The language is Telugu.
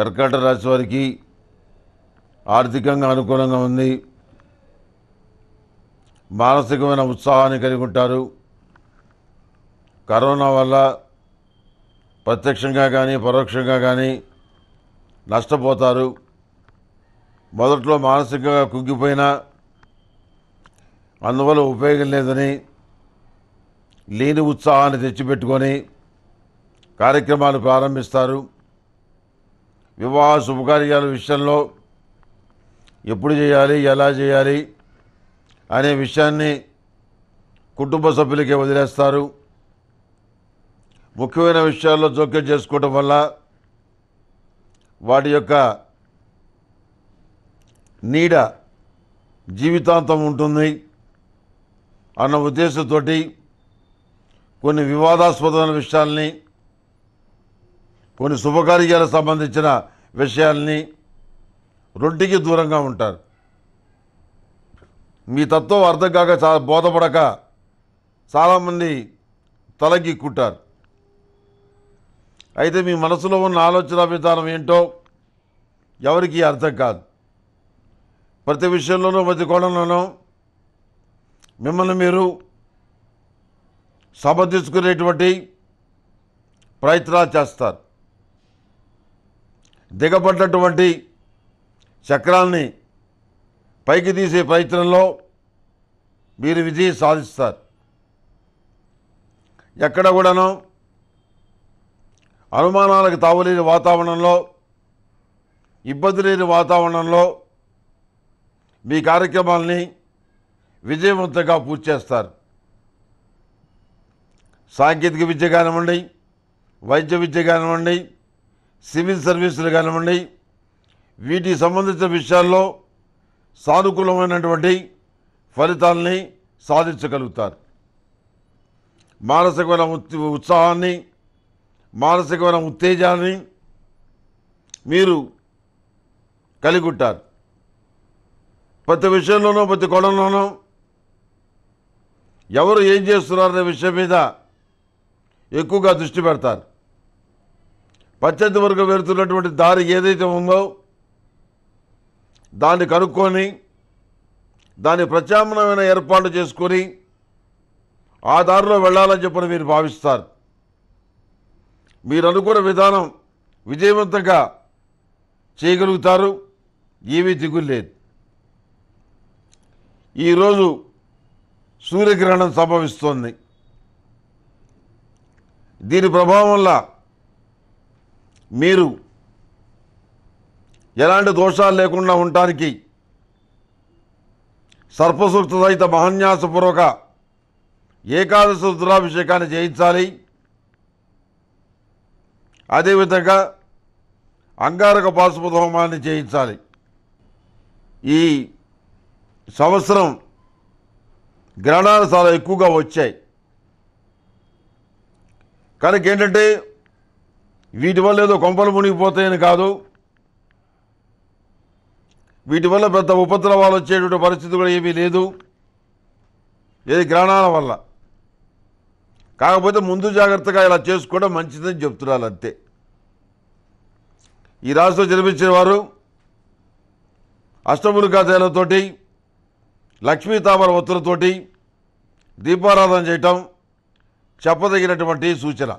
కర్కాటక రాశి వారికి ఆర్థికంగా అనుకూలంగా ఉంది మానసికమైన ఉత్సాహాన్ని కలిగి ఉంటారు కరోనా వల్ల ప్రత్యక్షంగా కానీ పరోక్షంగా కానీ నష్టపోతారు మొదట్లో మానసికంగా కుంగిపోయినా అందువల్ల ఉపయోగం లేదని లేని ఉత్సాహాన్ని తెచ్చిపెట్టుకొని కార్యక్రమాలు ప్రారంభిస్తారు వివాహ శుభకార్యాల విషయంలో ఎప్పుడు చేయాలి ఎలా చేయాలి అనే విషయాన్ని కుటుంబ సభ్యులకే వదిలేస్తారు ముఖ్యమైన విషయాల్లో జోక్యం చేసుకోవటం వల్ల వాటి యొక్క నీడ జీవితాంతం ఉంటుంది అన్న ఉద్దేశంతో కొన్ని వివాదాస్పదమైన విషయాల్ని కొన్ని శుభకార్యాలకు సంబంధించిన విషయాల్ని రొడ్డికి దూరంగా ఉంటారు మీ తత్వం అర్థం కాక చాలా బోధపడక చాలామంది తలగిక్కుంటారు అయితే మీ మనసులో ఉన్న ఆలోచన విధానం ఏంటో ఎవరికి అర్థం కాదు ప్రతి విషయంలోనూ ప్రతి కోణంలోనూ మిమ్మల్ని మీరు సమర్థించుకునేటువంటి ప్రయత్నాలు చేస్తారు దిగబడ్డటువంటి చక్రాల్ని పైకి తీసే ప్రయత్నంలో మీరు విజయం సాధిస్తారు ఎక్కడ కూడాను అనుమానాలకు తావులేని వాతావరణంలో ఇబ్బంది లేని వాతావరణంలో మీ కార్యక్రమాల్ని విజయవంతంగా పూర్తి చేస్తారు సాంకేతిక విద్య కానివ్వండి వైద్య విద్య కానివ్వండి సివిల్ సర్వీసులు కానివ్వండి వీటికి సంబంధించిన విషయాల్లో సానుకూలమైనటువంటి ఫలితాలని సాధించగలుగుతారు మానసికమైన ఉత్సాహాన్ని మానసికమైన ఉత్తేజాన్ని మీరు కలిగి ఉంటారు ప్రతి విషయంలోనూ ప్రతి కొలంలోనూ ఎవరు ఏం చేస్తున్నారనే విషయం మీద ఎక్కువగా దృష్టి పెడతారు పంచాయతీ వరకు వెళుతున్నటువంటి దారి ఏదైతే ఉందో దాన్ని కనుక్కొని దాన్ని ప్రత్యామ్నమైన ఏర్పాట్లు చేసుకొని ఆ దారిలో వెళ్ళాలని చెప్పని మీరు భావిస్తారు మీరు అనుకున్న విధానం విజయవంతంగా చేయగలుగుతారు ఏమీ దిగులేదు ఈరోజు సూర్యగ్రహణం సంభవిస్తోంది దీని ప్రభావం వల్ల మీరు ఎలాంటి దోషాలు లేకుండా ఉండటానికి సర్పసూక్త సహిత మహాన్యాసపూర్వక ఏకాదశి రుద్రాభిషేకాన్ని చేయించాలి అదేవిధంగా అంగారక పాశుపత హోమాన్ని చేయించాలి ఈ సంవత్సరం గ్రహణాలు చాలా ఎక్కువగా వచ్చాయి కనుక ఏంటంటే వీటి వల్ల ఏదో కొంపలు మునిగిపోతాయని కాదు వీటి వల్ల పెద్ద ఉపద్రవాలు వచ్చేటువంటి పరిస్థితి కూడా ఏమీ లేదు ఏది గ్రహణాల వల్ల కాకపోతే ముందు జాగ్రత్తగా ఇలా చేసుకోవడం మంచిదని చెప్తున్నారు అంతే ఈ రాశిలో జన్మించిన వారు అష్టములికాదేలతోటి లక్ష్మీ తామర ఒత్తులతోటి దీపారాధన చేయటం చెప్పదగినటువంటి సూచన